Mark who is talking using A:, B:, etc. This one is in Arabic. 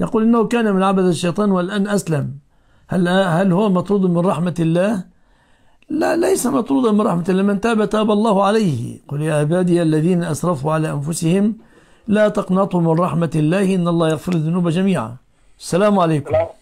A: يقول إنه كان من عبد الشيطان والآن أسلم هل هل هو مطرود من رحمة الله؟ لا ليس مطرودا من رحمة الله من تاب تاب الله عليه قل يا عبادي الذين أسرفوا على أنفسهم لا تقنطوا من رحمة الله إن الله يغفر الذنوب جميعا السلام عليكم